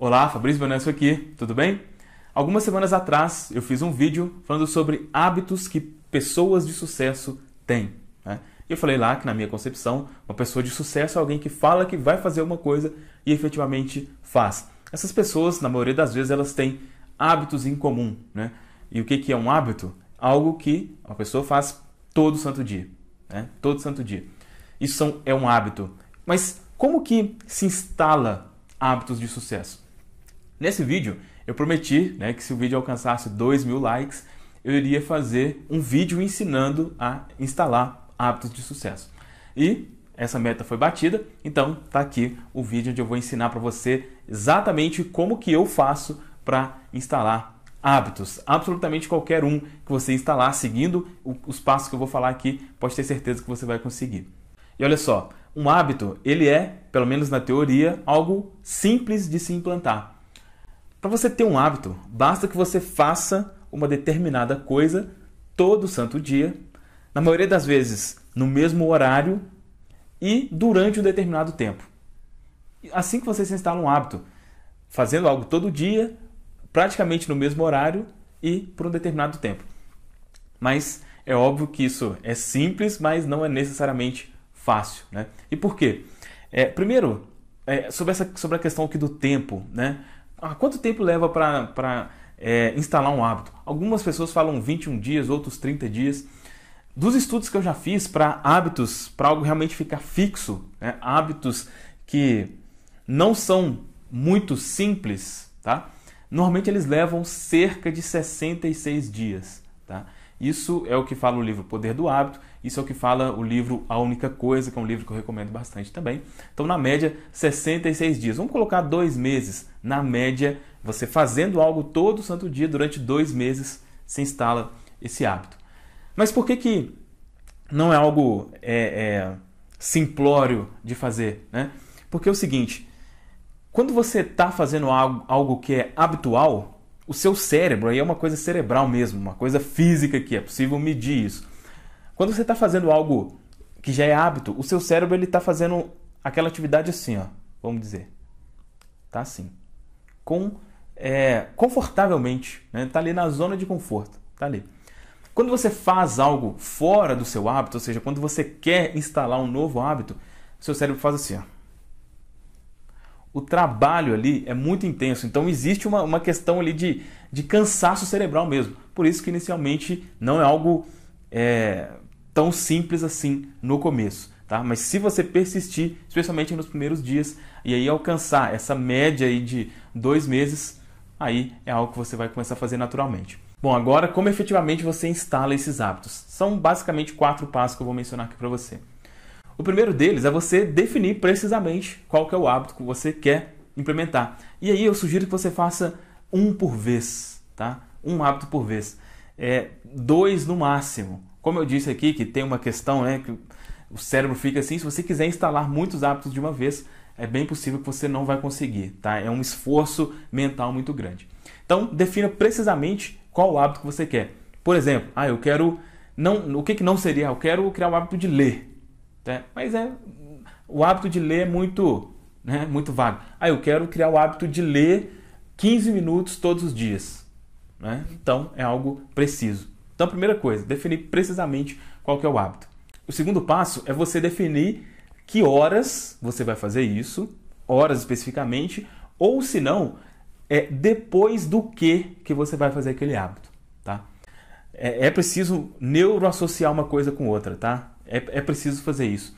Olá, Fabrício Venâncio aqui, tudo bem? Algumas semanas atrás eu fiz um vídeo falando sobre hábitos que pessoas de sucesso têm. Né? E eu falei lá que, na minha concepção, uma pessoa de sucesso é alguém que fala que vai fazer uma coisa e efetivamente faz. Essas pessoas, na maioria das vezes, elas têm hábitos em comum. Né? E o que, que é um hábito? Algo que uma pessoa faz todo santo dia. Né? Todo santo dia. Isso é um hábito. Mas como que se instala hábitos de sucesso? Nesse vídeo, eu prometi né, que se o vídeo alcançasse 2 mil likes, eu iria fazer um vídeo ensinando a instalar hábitos de sucesso. E essa meta foi batida, então tá aqui o vídeo onde eu vou ensinar para você exatamente como que eu faço para instalar hábitos, absolutamente qualquer um que você instalar seguindo os passos que eu vou falar aqui, pode ter certeza que você vai conseguir. E olha só, um hábito, ele é, pelo menos na teoria, algo simples de se implantar. Para você ter um hábito, basta que você faça uma determinada coisa todo santo dia, na maioria das vezes no mesmo horário e durante um determinado tempo. Assim que você se instala um hábito, fazendo algo todo dia, praticamente no mesmo horário e por um determinado tempo. Mas é óbvio que isso é simples, mas não é necessariamente fácil. Né? E por quê? É, primeiro, é, sobre, essa, sobre a questão aqui do tempo, né? Ah, quanto tempo leva para é, instalar um hábito? Algumas pessoas falam 21 dias, outros 30 dias. Dos estudos que eu já fiz para hábitos, para algo realmente ficar fixo, né? hábitos que não são muito simples, tá? Normalmente eles levam cerca de 66 dias, tá? Isso é o que fala o livro Poder do Hábito isso é o que fala o livro A Única Coisa, que é um livro que eu recomendo bastante também. Então, na média, 66 dias. Vamos colocar dois meses. Na média, você fazendo algo todo santo dia, durante dois meses, se instala esse hábito. Mas por que, que não é algo é, é, simplório de fazer? Né? Porque é o seguinte: quando você está fazendo algo, algo que é habitual, o seu cérebro aí é uma coisa cerebral mesmo, uma coisa física que é possível medir isso. Quando você está fazendo algo que já é hábito, o seu cérebro ele está fazendo aquela atividade assim, ó, vamos dizer, tá assim, com é, confortavelmente, né? Tá ali na zona de conforto, tá ali. Quando você faz algo fora do seu hábito, ou seja, quando você quer instalar um novo hábito, seu cérebro faz assim, ó. O trabalho ali é muito intenso, então existe uma, uma questão ali de, de cansaço cerebral mesmo. Por isso que inicialmente não é algo é, tão simples assim no começo. Tá? Mas se você persistir, especialmente nos primeiros dias, e aí alcançar essa média aí de dois meses, aí é algo que você vai começar a fazer naturalmente. Bom, agora como efetivamente você instala esses hábitos? São basicamente quatro passos que eu vou mencionar aqui para você. O primeiro deles é você definir precisamente qual que é o hábito que você quer implementar. E aí eu sugiro que você faça um por vez, tá? Um hábito por vez. É, dois no máximo. Como eu disse aqui, que tem uma questão, né, que o cérebro fica assim, se você quiser instalar muitos hábitos de uma vez, é bem possível que você não vai conseguir, tá? É um esforço mental muito grande. Então, defina precisamente qual hábito que você quer. Por exemplo, ah, eu quero não, o que, que não seria? Eu quero criar o hábito de ler. Tá? Mas é o hábito de ler é muito, né, muito vago. Ah, eu quero criar o hábito de ler 15 minutos todos os dias. Né? Então é algo preciso. Então, a primeira coisa, definir precisamente qual que é o hábito. O segundo passo é você definir que horas você vai fazer isso, horas especificamente, ou se não, é depois do que que você vai fazer aquele hábito, tá? É, é preciso neuroassociar uma coisa com outra, tá? É, é preciso fazer isso.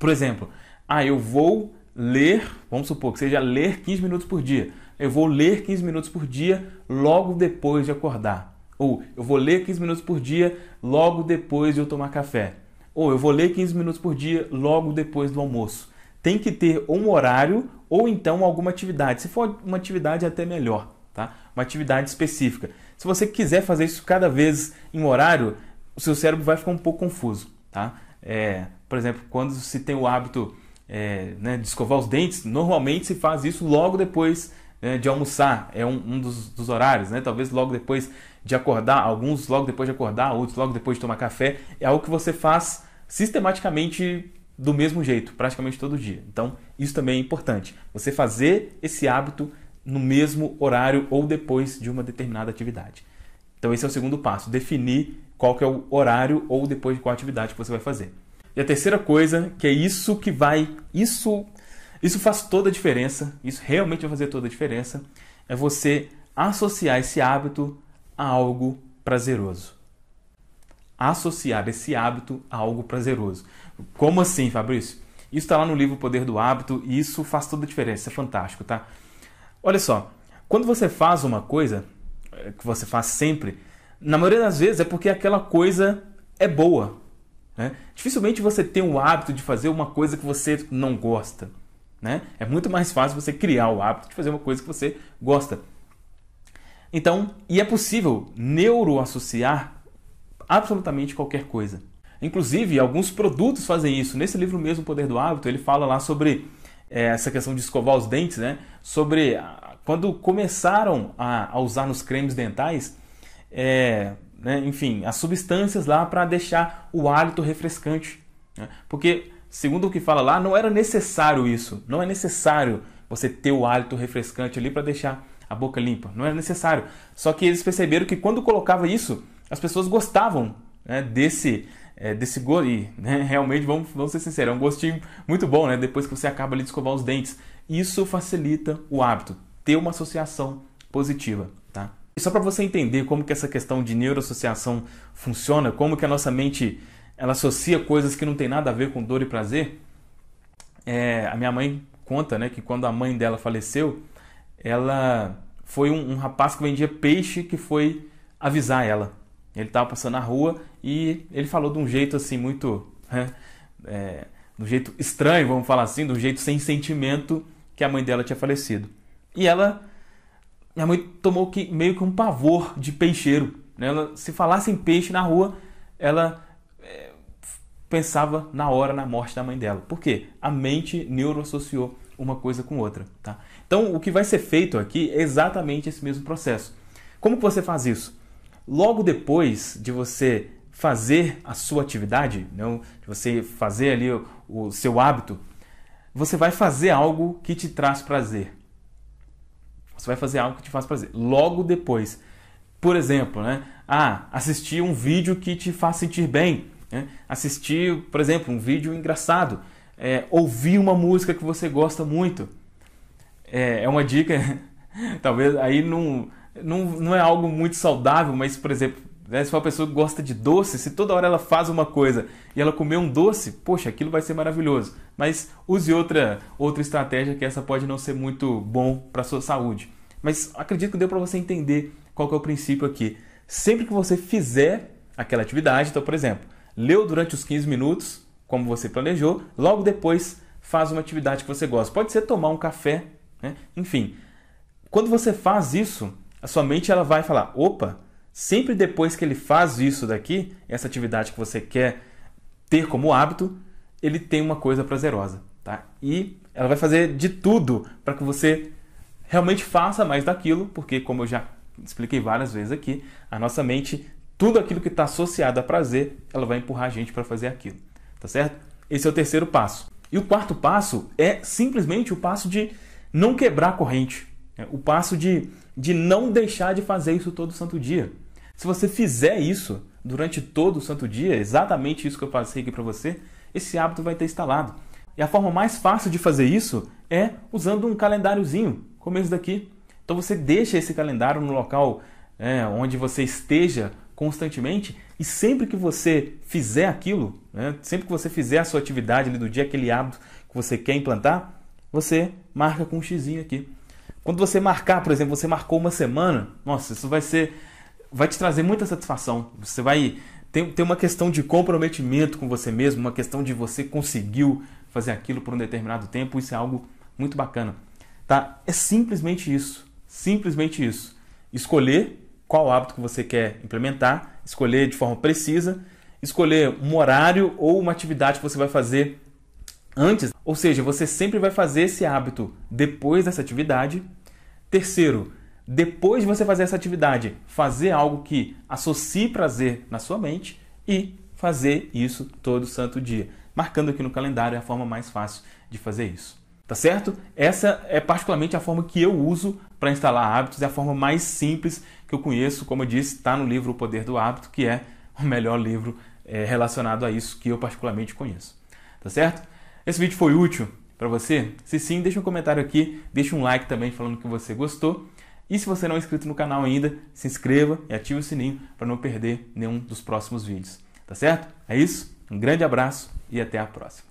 Por exemplo, ah, eu vou ler, vamos supor que seja ler 15 minutos por dia. Eu vou ler 15 minutos por dia logo depois de acordar. Ou eu vou ler 15 minutos por dia logo depois de eu tomar café. Ou eu vou ler 15 minutos por dia logo depois do almoço. Tem que ter um horário ou então alguma atividade. Se for uma atividade, é até melhor, tá? Uma atividade específica. Se você quiser fazer isso cada vez em horário, o seu cérebro vai ficar um pouco confuso, tá? É, por exemplo, quando se tem o hábito é, né, de escovar os dentes, normalmente se faz isso logo depois né, de almoçar, é um, um dos, dos, horários, né? Talvez logo depois de acordar, alguns logo depois de acordar, outros logo depois de tomar café, é algo que você faz sistematicamente do mesmo jeito, praticamente todo dia. Então, isso também é importante. Você fazer esse hábito no mesmo horário ou depois de uma determinada atividade. Então, esse é o segundo passo, definir qual que é o horário ou depois de qual atividade que você vai fazer. E a terceira coisa, que é isso que vai, isso isso faz toda a diferença, isso realmente vai fazer toda a diferença, é você associar esse hábito a algo prazeroso. Associar esse hábito a algo prazeroso. Como assim, Fabrício? Isso está lá no livro Poder do Hábito e isso faz toda a diferença, é fantástico, tá? Olha só, quando você faz uma coisa eh, que você faz sempre, na maioria das vezes é porque aquela coisa é boa. Né? Dificilmente você tem o hábito de fazer uma coisa que você não gosta. Né? É muito mais fácil você criar o hábito de fazer uma coisa que você gosta. Então, e é possível neuroassociar absolutamente qualquer coisa. Inclusive, alguns produtos fazem isso. Nesse livro mesmo, Poder do Hábito, ele fala lá sobre é, essa questão de escovar os dentes, né? Sobre a, ah, quando começaram a, a, usar nos cremes dentais, é, né? enfim, as substâncias lá para deixar o hálito refrescante. Né? Porque, segundo o que fala lá, não era necessário isso. Não é necessário você ter o hálito refrescante ali para deixar a boca limpa. Não era necessário. Só que eles perceberam que quando colocava isso, as pessoas gostavam né, desse é, desse gosto. E né, realmente, vamos, vamos ser sinceros, é um gostinho muito bom, né? Depois que você acaba de escovar os dentes. Isso facilita o hábito, ter uma associação positiva, tá? E só para você entender como que essa questão de neuroassociação funciona, como que a nossa mente ela associa coisas que não tem nada a ver com dor e prazer, é, a minha mãe conta né, que quando a mãe dela faleceu, ela foi um, um rapaz que vendia peixe que foi avisar ela. Ele estava passando na rua e ele falou de um jeito assim muito, né, é, de um jeito estranho, vamos falar assim, de um jeito sem sentimento que a mãe dela tinha falecido. E ela, minha mãe tomou que, meio que um pavor de peixeiro. Né? Ela, se falasse em peixe na rua, ela é, pensava na hora na morte da mãe dela. Por quê? A mente neuroassociou uma coisa com outra. Tá? Então, o que vai ser feito aqui é exatamente esse mesmo processo. Como você faz isso? Logo depois de você fazer a sua atividade, não? de você fazer ali o, o seu hábito, você vai fazer algo que te traz prazer. Você vai fazer algo que te faz prazer. Logo depois. Por exemplo, né? Ah, assistir um vídeo que te faz sentir bem. Né? Assistir, por exemplo, um vídeo engraçado é, ouvir uma música que você gosta muito. É, é uma dica, talvez aí não, não, não é algo muito saudável, mas, por exemplo, né, se uma pessoa gosta de doce, se toda hora ela faz uma coisa e ela comer um doce, poxa, aquilo vai ser maravilhoso. Mas use outra, outra estratégia que essa pode não ser muito bom para sua saúde. Mas acredito que deu para você entender qual é o princípio aqui. Sempre que você fizer aquela atividade, então, por exemplo, leu durante os 15 minutos, como você planejou, logo depois faz uma atividade que você gosta. Pode ser tomar um café, né? enfim. Quando você faz isso, a sua mente ela vai falar: opa, sempre depois que ele faz isso daqui, essa atividade que você quer ter como hábito, ele tem uma coisa prazerosa. Tá? E ela vai fazer de tudo para que você realmente faça mais daquilo, porque, como eu já expliquei várias vezes aqui, a nossa mente, tudo aquilo que está associado a prazer, ela vai empurrar a gente para fazer aquilo tá certo? Esse é o terceiro passo. E o quarto passo é simplesmente o passo de não quebrar a corrente, é o passo de, de não deixar de fazer isso todo santo dia. Se você fizer isso durante todo o santo dia, exatamente isso que eu passei aqui para você, esse hábito vai ter instalado. E a forma mais fácil de fazer isso é usando um calendáriozinho, como esse daqui. Então você deixa esse calendário no local é, onde você esteja constantemente e sempre que você fizer aquilo, né, sempre que você fizer a sua atividade ali do dia, aquele hábito que você quer implantar, você marca com um xizinho aqui. Quando você marcar, por exemplo, você marcou uma semana, nossa, isso vai ser. vai te trazer muita satisfação. Você vai tem, tem uma questão de comprometimento com você mesmo, uma questão de você conseguiu fazer aquilo por um determinado tempo, isso é algo muito bacana. Tá? É simplesmente isso, simplesmente isso. Escolher qual hábito que você quer implementar, escolher de forma precisa, escolher um horário ou uma atividade que você vai fazer antes, ou seja, você sempre vai fazer esse hábito depois dessa atividade. Terceiro, depois de você fazer essa atividade, fazer algo que associe prazer na sua mente e fazer isso todo santo dia. Marcando aqui no calendário é a forma mais fácil de fazer isso. Tá certo? Essa é particularmente a forma que eu uso para instalar hábitos. É a forma mais simples que eu conheço, como eu disse, está no livro O Poder do Hábito, que é o melhor livro é, relacionado a isso que eu particularmente conheço. Tá certo? Esse vídeo foi útil para você? Se sim, deixa um comentário aqui, deixa um like também falando que você gostou. E se você não é inscrito no canal ainda, se inscreva e ative o sininho para não perder nenhum dos próximos vídeos. Tá certo? É isso? Um grande abraço e até a próxima.